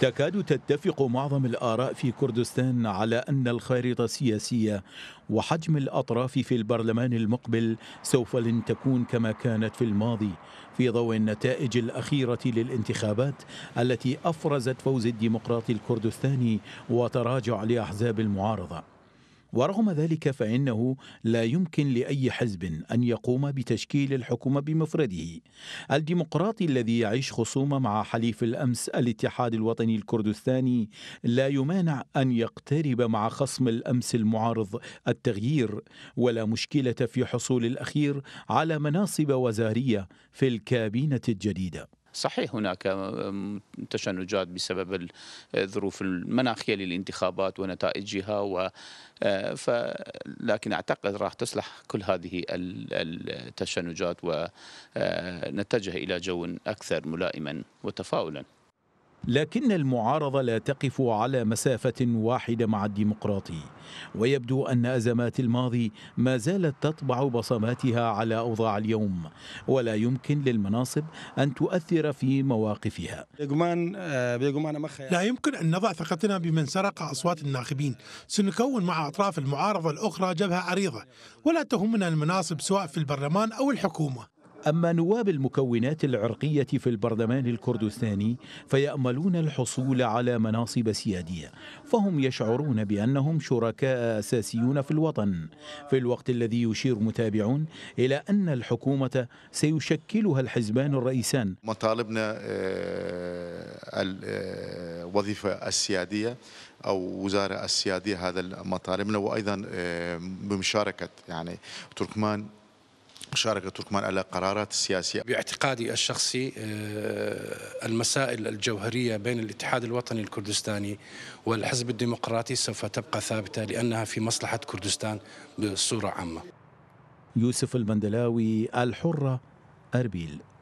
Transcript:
تكاد تتفق معظم الآراء في كردستان على أن الخارطة السياسية وحجم الأطراف في البرلمان المقبل سوف لن تكون كما كانت في الماضي في ضوء النتائج الأخيرة للانتخابات التي أفرزت فوز الديمقراطي الكردستاني وتراجع لأحزاب المعارضة ورغم ذلك فإنه لا يمكن لأي حزب أن يقوم بتشكيل الحكومة بمفرده الديمقراطي الذي يعيش خصومة مع حليف الأمس الاتحاد الوطني الكردستاني لا يمانع أن يقترب مع خصم الأمس المعارض التغيير ولا مشكلة في حصول الأخير على مناصب وزارية في الكابينة الجديدة صحيح هناك آه، تشنجات بسبب الظروف آه، المناخية للانتخابات ونتائجها و آه، ف لكن أعتقد راح تصلح كل هذه التشنجات ونتجه إلى جو أكثر ملائما وتفاؤلا لكن المعارضة لا تقف على مسافة واحدة مع الديمقراطي ويبدو أن أزمات الماضي ما زالت تطبع بصماتها على أوضاع اليوم ولا يمكن للمناصب أن تؤثر في مواقفها آه، لا يمكن أن نضع ثقتنا بمن سرق أصوات الناخبين سنكون مع أطراف المعارضة الأخرى جبهة عريضة ولا تهمنا المناصب سواء في البرلمان أو الحكومة أما نواب المكونات العرقية في البرلمان الكردستاني فيأملون الحصول على مناصب سيادية فهم يشعرون بأنهم شركاء أساسيون في الوطن في الوقت الذي يشير متابعون إلى أن الحكومة سيشكلها الحزبان الرئيسان مطالبنا آه، الوظيفة آه، السيادية او وزاره السياديه هذا مطالبنا وايضا آه، بمشاركه يعني تركمان مشاركة تركمان على قرارات السياسية باعتقادي الشخصي آه، المسائل الجوهرية بين الاتحاد الوطني الكردستاني والحزب الديمقراطي سوف تبقى ثابتة لأنها في مصلحة كردستان بصورة عامة يوسف البندلاوي الحرة أربيل